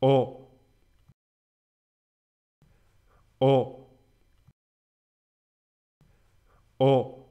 おおお